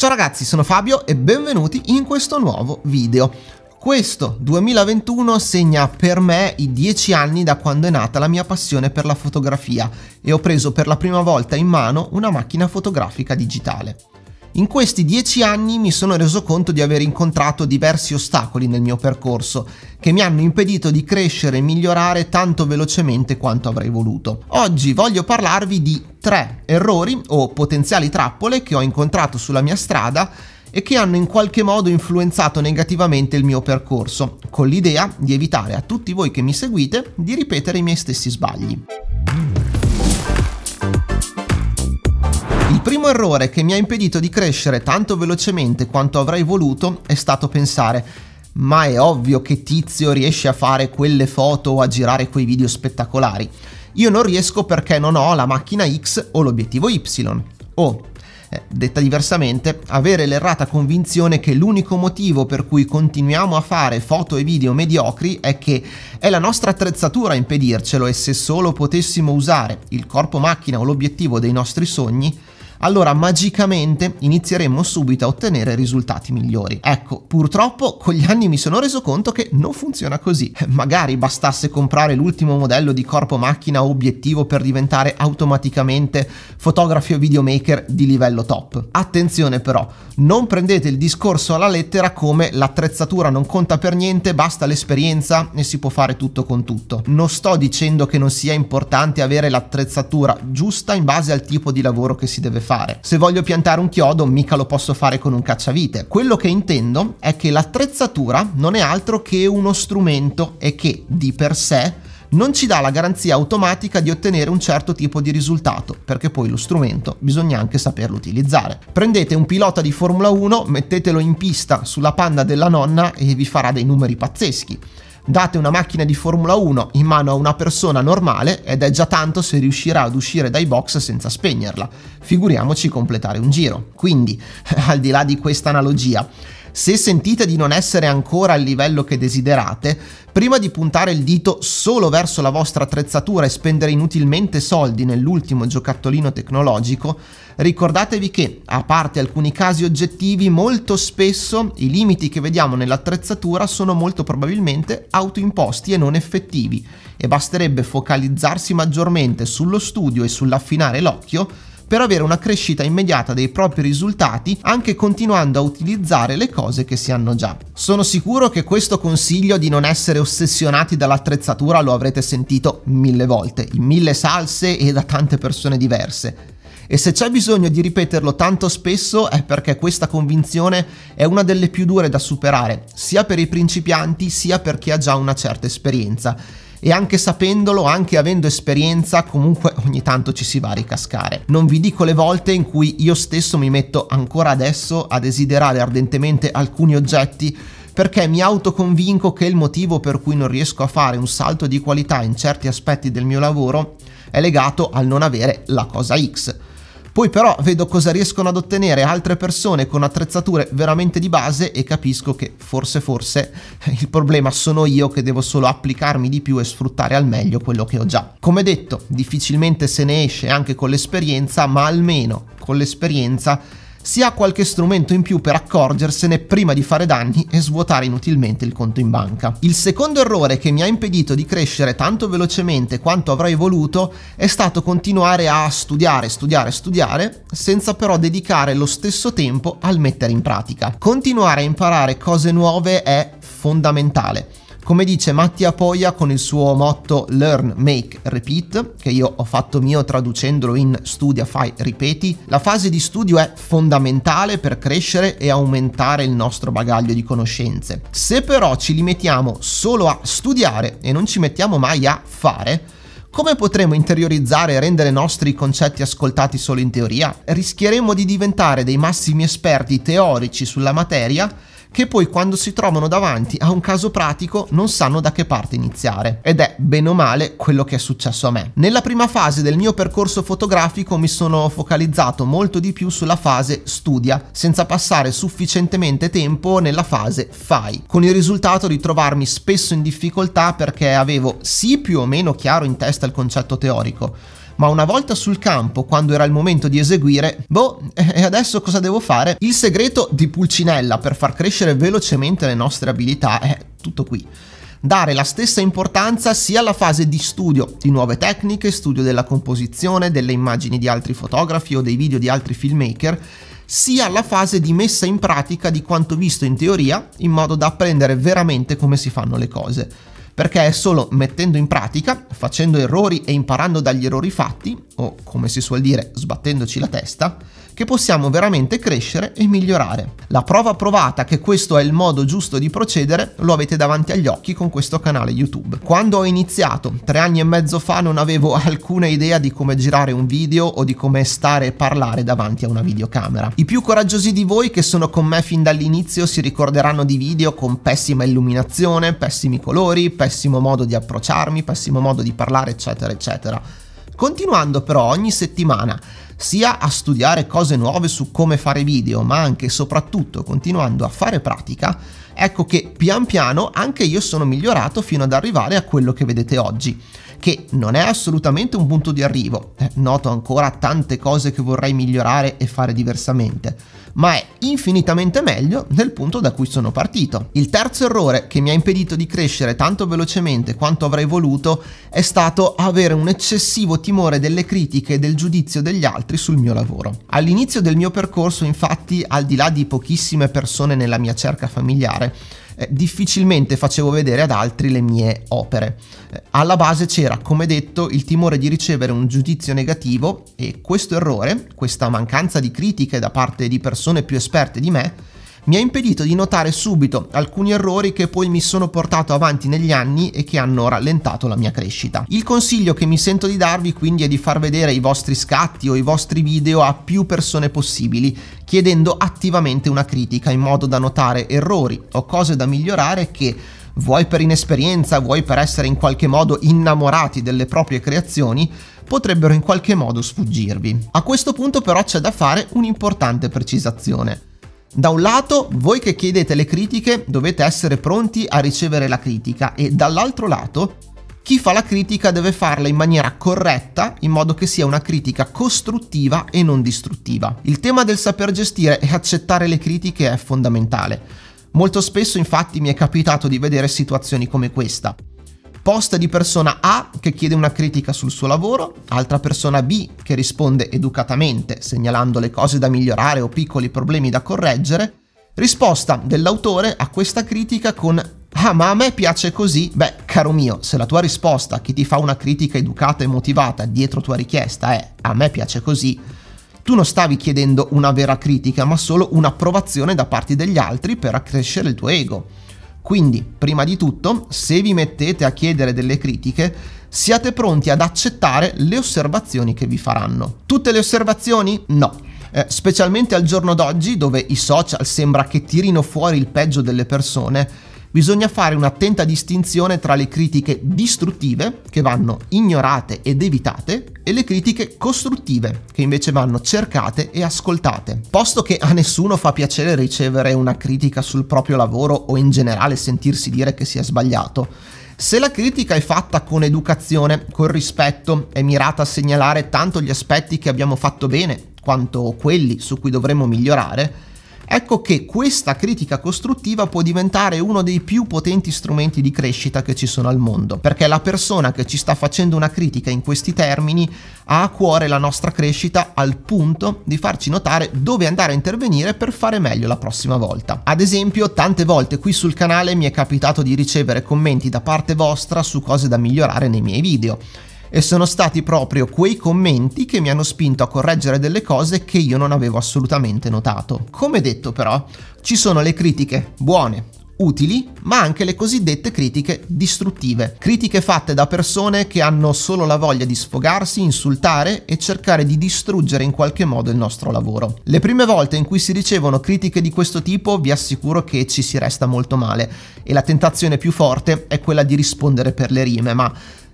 Ciao ragazzi, sono Fabio e benvenuti in questo nuovo video. Questo 2021 segna per me i 10 anni da quando è nata la mia passione per la fotografia e ho preso per la prima volta in mano una macchina fotografica digitale. In questi dieci anni mi sono reso conto di aver incontrato diversi ostacoli nel mio percorso che mi hanno impedito di crescere e migliorare tanto velocemente quanto avrei voluto. Oggi voglio parlarvi di tre errori o potenziali trappole che ho incontrato sulla mia strada e che hanno in qualche modo influenzato negativamente il mio percorso, con l'idea di evitare a tutti voi che mi seguite di ripetere i miei stessi sbagli. primo errore che mi ha impedito di crescere tanto velocemente quanto avrei voluto è stato pensare ma è ovvio che tizio riesce a fare quelle foto o a girare quei video spettacolari. Io non riesco perché non ho la macchina X o l'obiettivo Y. O, eh, detta diversamente, avere l'errata convinzione che l'unico motivo per cui continuiamo a fare foto e video mediocri è che è la nostra attrezzatura a impedircelo e se solo potessimo usare il corpo macchina o l'obiettivo dei nostri sogni, allora magicamente inizieremmo subito a ottenere risultati migliori. Ecco, purtroppo con gli anni mi sono reso conto che non funziona così. Magari bastasse comprare l'ultimo modello di corpo macchina o obiettivo per diventare automaticamente fotografo e videomaker di livello top. Attenzione però, non prendete il discorso alla lettera come l'attrezzatura non conta per niente, basta l'esperienza e si può fare tutto con tutto. Non sto dicendo che non sia importante avere l'attrezzatura giusta in base al tipo di lavoro che si deve fare fare. Se voglio piantare un chiodo, mica lo posso fare con un cacciavite. Quello che intendo è che l'attrezzatura non è altro che uno strumento e che di per sé non ci dà la garanzia automatica di ottenere un certo tipo di risultato, perché poi lo strumento bisogna anche saperlo utilizzare. Prendete un pilota di Formula 1, mettetelo in pista sulla panda della nonna e vi farà dei numeri pazzeschi. Date una macchina di Formula 1 in mano a una persona normale ed è già tanto se riuscirà ad uscire dai box senza spegnerla. Figuriamoci completare un giro. Quindi, al di là di questa analogia, se sentite di non essere ancora al livello che desiderate, prima di puntare il dito solo verso la vostra attrezzatura e spendere inutilmente soldi nell'ultimo giocattolino tecnologico, ricordatevi che, a parte alcuni casi oggettivi, molto spesso i limiti che vediamo nell'attrezzatura sono molto probabilmente autoimposti e non effettivi e basterebbe focalizzarsi maggiormente sullo studio e sull'affinare l'occhio per avere una crescita immediata dei propri risultati anche continuando a utilizzare le cose che si hanno già. Sono sicuro che questo consiglio di non essere ossessionati dall'attrezzatura lo avrete sentito mille volte, in mille salse e da tante persone diverse e se c'è bisogno di ripeterlo tanto spesso è perché questa convinzione è una delle più dure da superare, sia per i principianti sia per chi ha già una certa esperienza e anche sapendolo, anche avendo esperienza, comunque ogni tanto ci si va a ricascare. Non vi dico le volte in cui io stesso mi metto ancora adesso a desiderare ardentemente alcuni oggetti perché mi autoconvinco che il motivo per cui non riesco a fare un salto di qualità in certi aspetti del mio lavoro è legato al non avere la cosa X poi però vedo cosa riescono ad ottenere altre persone con attrezzature veramente di base e capisco che forse forse eh, il problema sono io che devo solo applicarmi di più e sfruttare al meglio quello che ho già. Come detto, difficilmente se ne esce anche con l'esperienza, ma almeno con l'esperienza si ha qualche strumento in più per accorgersene prima di fare danni e svuotare inutilmente il conto in banca. Il secondo errore che mi ha impedito di crescere tanto velocemente quanto avrei voluto è stato continuare a studiare, studiare, studiare, senza però dedicare lo stesso tempo al mettere in pratica. Continuare a imparare cose nuove è fondamentale come dice Mattia Poia con il suo motto Learn, Make, Repeat, che io ho fatto mio traducendolo in studia, fai, ripeti, la fase di studio è fondamentale per crescere e aumentare il nostro bagaglio di conoscenze. Se però ci limitiamo solo a studiare e non ci mettiamo mai a fare, come potremo interiorizzare e rendere nostri i concetti ascoltati solo in teoria? Rischieremo di diventare dei massimi esperti teorici sulla materia che poi quando si trovano davanti a un caso pratico non sanno da che parte iniziare. Ed è bene o male quello che è successo a me. Nella prima fase del mio percorso fotografico mi sono focalizzato molto di più sulla fase studia, senza passare sufficientemente tempo nella fase fai, con il risultato di trovarmi spesso in difficoltà perché avevo sì più o meno chiaro in testa il concetto teorico, ma una volta sul campo, quando era il momento di eseguire, boh, e adesso cosa devo fare? Il segreto di Pulcinella per far crescere velocemente le nostre abilità è tutto qui dare la stessa importanza sia alla fase di studio di nuove tecniche, studio della composizione, delle immagini di altri fotografi o dei video di altri filmmaker, sia alla fase di messa in pratica di quanto visto in teoria, in modo da apprendere veramente come si fanno le cose perché è solo mettendo in pratica, facendo errori e imparando dagli errori fatti, o come si suol dire sbattendoci la testa, che possiamo veramente crescere e migliorare. La prova provata che questo è il modo giusto di procedere lo avete davanti agli occhi con questo canale YouTube. Quando ho iniziato, tre anni e mezzo fa, non avevo alcuna idea di come girare un video o di come stare e parlare davanti a una videocamera. I più coraggiosi di voi che sono con me fin dall'inizio si ricorderanno di video con pessima illuminazione, pessimi colori, pessimo modo di approcciarmi, pessimo modo di parlare, eccetera, eccetera continuando però ogni settimana sia a studiare cose nuove su come fare video, ma anche e soprattutto continuando a fare pratica, ecco che pian piano anche io sono migliorato fino ad arrivare a quello che vedete oggi che non è assolutamente un punto di arrivo, eh, noto ancora tante cose che vorrei migliorare e fare diversamente, ma è infinitamente meglio del punto da cui sono partito. Il terzo errore che mi ha impedito di crescere tanto velocemente quanto avrei voluto è stato avere un eccessivo timore delle critiche e del giudizio degli altri sul mio lavoro. All'inizio del mio percorso, infatti, al di là di pochissime persone nella mia cerca familiare, eh, difficilmente facevo vedere ad altri le mie opere. Eh, alla base c'era, come detto, il timore di ricevere un giudizio negativo e questo errore, questa mancanza di critiche da parte di persone più esperte di me, mi ha impedito di notare subito alcuni errori che poi mi sono portato avanti negli anni e che hanno rallentato la mia crescita. Il consiglio che mi sento di darvi quindi è di far vedere i vostri scatti o i vostri video a più persone possibili, chiedendo attivamente una critica in modo da notare errori o cose da migliorare che vuoi per inesperienza, vuoi per essere in qualche modo innamorati delle proprie creazioni, potrebbero in qualche modo sfuggirvi. A questo punto però c'è da fare un'importante precisazione. Da un lato, voi che chiedete le critiche dovete essere pronti a ricevere la critica e dall'altro lato, chi fa la critica deve farla in maniera corretta, in modo che sia una critica costruttiva e non distruttiva. Il tema del saper gestire e accettare le critiche è fondamentale. Molto spesso infatti mi è capitato di vedere situazioni come questa post di persona A che chiede una critica sul suo lavoro, altra persona B che risponde educatamente segnalando le cose da migliorare o piccoli problemi da correggere, risposta dell'autore a questa critica con Ah ma a me piace così? Beh, caro mio, se la tua risposta a chi ti fa una critica educata e motivata dietro tua richiesta è A me piace così, tu non stavi chiedendo una vera critica ma solo un'approvazione da parte degli altri per accrescere il tuo ego. Quindi, prima di tutto, se vi mettete a chiedere delle critiche, siate pronti ad accettare le osservazioni che vi faranno. Tutte le osservazioni? No. Eh, specialmente al giorno d'oggi, dove i social sembra che tirino fuori il peggio delle persone, bisogna fare un'attenta distinzione tra le critiche distruttive, che vanno ignorate ed evitate, e le critiche costruttive, che invece vanno cercate e ascoltate. Posto che a nessuno fa piacere ricevere una critica sul proprio lavoro o in generale sentirsi dire che si è sbagliato, se la critica è fatta con educazione, con rispetto, è mirata a segnalare tanto gli aspetti che abbiamo fatto bene quanto quelli su cui dovremmo migliorare, ecco che questa critica costruttiva può diventare uno dei più potenti strumenti di crescita che ci sono al mondo, perché la persona che ci sta facendo una critica in questi termini ha a cuore la nostra crescita al punto di farci notare dove andare a intervenire per fare meglio la prossima volta. Ad esempio, tante volte qui sul canale mi è capitato di ricevere commenti da parte vostra su cose da migliorare nei miei video e sono stati proprio quei commenti che mi hanno spinto a correggere delle cose che io non avevo assolutamente notato. Come detto però, ci sono le critiche buone, utili, ma anche le cosiddette critiche distruttive, critiche fatte da persone che hanno solo la voglia di sfogarsi, insultare e cercare di distruggere in qualche modo il nostro lavoro. Le prime volte in cui si ricevono critiche di questo tipo vi assicuro che ci si resta molto male e la tentazione più forte è quella di rispondere per le rime, ma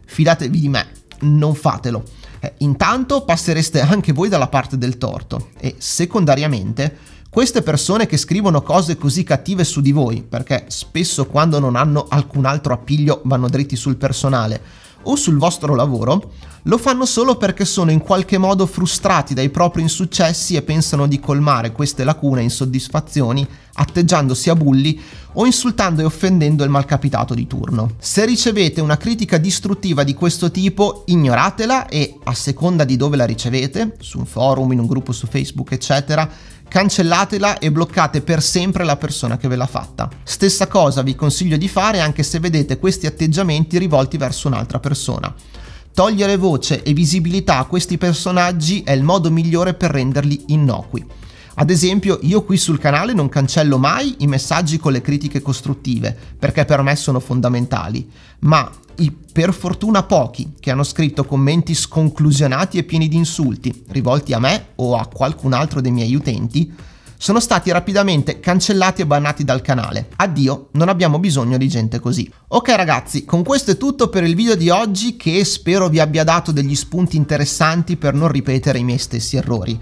fidatevi di me, non fatelo. Eh, intanto passereste anche voi dalla parte del torto e secondariamente queste persone che scrivono cose così cattive su di voi, perché spesso quando non hanno alcun altro appiglio vanno dritti sul personale, o sul vostro lavoro, lo fanno solo perché sono in qualche modo frustrati dai propri insuccessi e pensano di colmare queste lacune e insoddisfazioni atteggiandosi a bulli o insultando e offendendo il malcapitato di turno. Se ricevete una critica distruttiva di questo tipo, ignoratela e a seconda di dove la ricevete, su un forum, in un gruppo su Facebook, eccetera, cancellatela e bloccate per sempre la persona che ve l'ha fatta. Stessa cosa vi consiglio di fare anche se vedete questi atteggiamenti rivolti verso un'altra persona. Togliere voce e visibilità a questi personaggi è il modo migliore per renderli innocui. Ad esempio, io qui sul canale non cancello mai i messaggi con le critiche costruttive, perché per me sono fondamentali, ma i per fortuna pochi che hanno scritto commenti sconclusionati e pieni di insulti, rivolti a me o a qualcun altro dei miei utenti, sono stati rapidamente cancellati e bannati dal canale. Addio, non abbiamo bisogno di gente così. Ok ragazzi, con questo è tutto per il video di oggi che spero vi abbia dato degli spunti interessanti per non ripetere i miei stessi errori.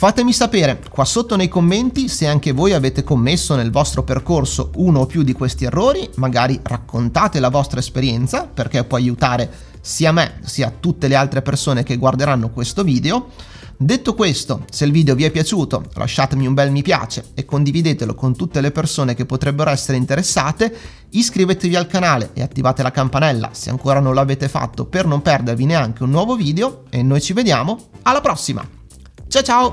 Fatemi sapere qua sotto nei commenti se anche voi avete commesso nel vostro percorso uno o più di questi errori, magari raccontate la vostra esperienza perché può aiutare sia me sia tutte le altre persone che guarderanno questo video. Detto questo, se il video vi è piaciuto lasciatemi un bel mi piace e condividetelo con tutte le persone che potrebbero essere interessate, iscrivetevi al canale e attivate la campanella se ancora non l'avete fatto per non perdervi neanche un nuovo video e noi ci vediamo alla prossima! 这招。